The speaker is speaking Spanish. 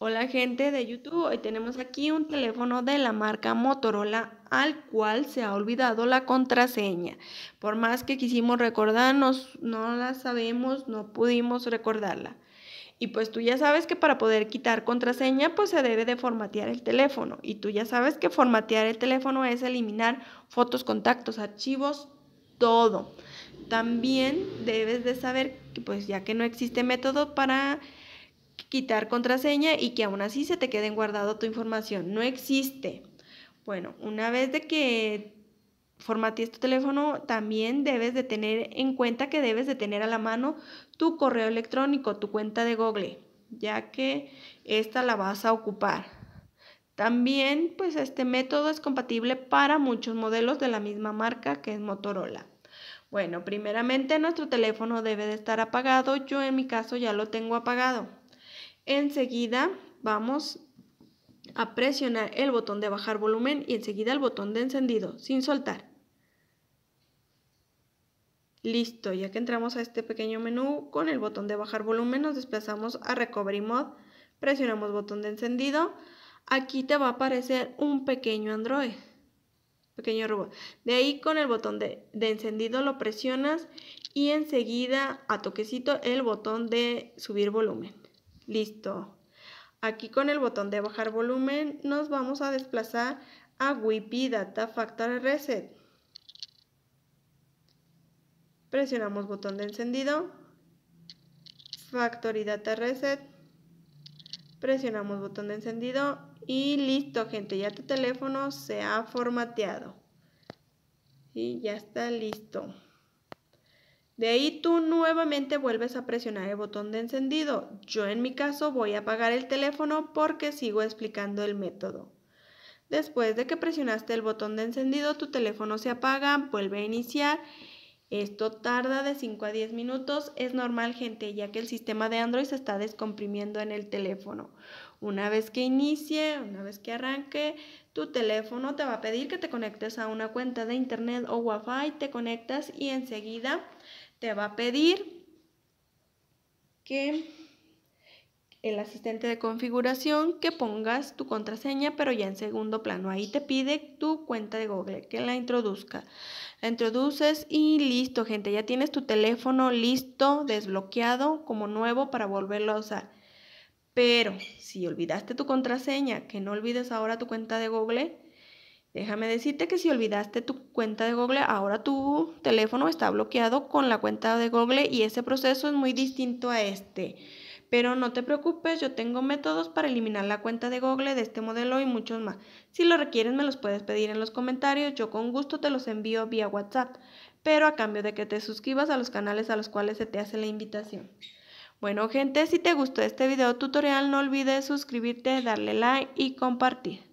Hola gente de YouTube, hoy tenemos aquí un teléfono de la marca Motorola al cual se ha olvidado la contraseña. Por más que quisimos recordarnos, no la sabemos, no pudimos recordarla. Y pues tú ya sabes que para poder quitar contraseña, pues se debe de formatear el teléfono. Y tú ya sabes que formatear el teléfono es eliminar fotos, contactos, archivos, todo. También debes de saber que pues ya que no existe método para quitar contraseña y que aún así se te queden guardado tu información. No existe. Bueno, una vez de que formatees tu teléfono, también debes de tener en cuenta que debes de tener a la mano tu correo electrónico, tu cuenta de Google, ya que esta la vas a ocupar. También, pues este método es compatible para muchos modelos de la misma marca que es Motorola. Bueno, primeramente nuestro teléfono debe de estar apagado. Yo en mi caso ya lo tengo apagado. Enseguida vamos a presionar el botón de bajar volumen y enseguida el botón de encendido sin soltar. Listo, ya que entramos a este pequeño menú con el botón de bajar volumen nos desplazamos a Recovery Mode, presionamos botón de encendido, aquí te va a aparecer un pequeño Android, pequeño robot. De ahí con el botón de, de encendido lo presionas y enseguida a toquecito el botón de subir volumen. Listo. Aquí con el botón de bajar volumen nos vamos a desplazar a WIPI Data Factory Reset. Presionamos botón de encendido. Factory Data Reset. Presionamos botón de encendido y listo gente, ya tu teléfono se ha formateado. Y ya está listo. De ahí tú nuevamente vuelves a presionar el botón de encendido. Yo en mi caso voy a apagar el teléfono porque sigo explicando el método. Después de que presionaste el botón de encendido, tu teléfono se apaga, vuelve a iniciar esto tarda de 5 a 10 minutos, es normal gente, ya que el sistema de Android se está descomprimiendo en el teléfono. Una vez que inicie, una vez que arranque, tu teléfono te va a pedir que te conectes a una cuenta de internet o wifi, te conectas y enseguida te va a pedir que el asistente de configuración que pongas tu contraseña, pero ya en segundo plano. Ahí te pide tu cuenta de Google, que la introduzca. La introduces y listo, gente. Ya tienes tu teléfono listo, desbloqueado, como nuevo para volverlo a usar. Pero si olvidaste tu contraseña, que no olvides ahora tu cuenta de Google, Déjame decirte que si olvidaste tu cuenta de Google, ahora tu teléfono está bloqueado con la cuenta de Google y ese proceso es muy distinto a este. Pero no te preocupes, yo tengo métodos para eliminar la cuenta de Google de este modelo y muchos más. Si lo requieres me los puedes pedir en los comentarios, yo con gusto te los envío vía WhatsApp, pero a cambio de que te suscribas a los canales a los cuales se te hace la invitación. Bueno gente, si te gustó este video tutorial no olvides suscribirte, darle like y compartir.